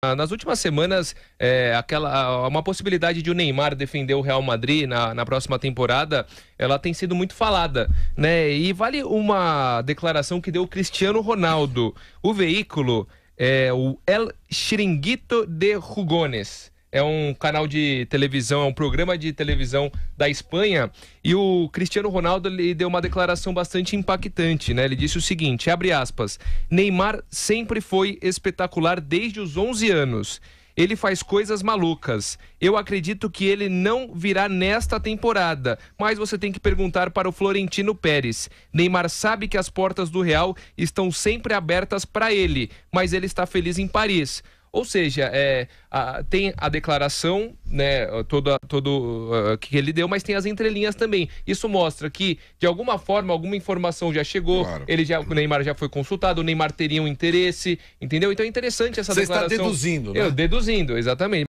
Ah, nas últimas semanas, é, aquela, uma possibilidade de o Neymar defender o Real Madrid na, na próxima temporada, ela tem sido muito falada, né? E vale uma declaração que deu o Cristiano Ronaldo. O veículo é o El Chiringuito de Rugones é um canal de televisão, é um programa de televisão da Espanha, e o Cristiano Ronaldo ele deu uma declaração bastante impactante, né? Ele disse o seguinte, abre aspas: "Neymar sempre foi espetacular desde os 11 anos. Ele faz coisas malucas. Eu acredito que ele não virá nesta temporada, mas você tem que perguntar para o Florentino Pérez. Neymar sabe que as portas do Real estão sempre abertas para ele, mas ele está feliz em Paris." Ou seja, é, a, tem a declaração, né, todo, todo uh, ah, que ele deu, mas tem as entrelinhas também. Isso mostra que, de alguma forma, alguma informação já chegou, claro. ele já, o Neymar já foi consultado, o Neymar teria um interesse, entendeu? Então é interessante essa declaração. Você está deduzindo, né? Eu, deduzindo, exatamente.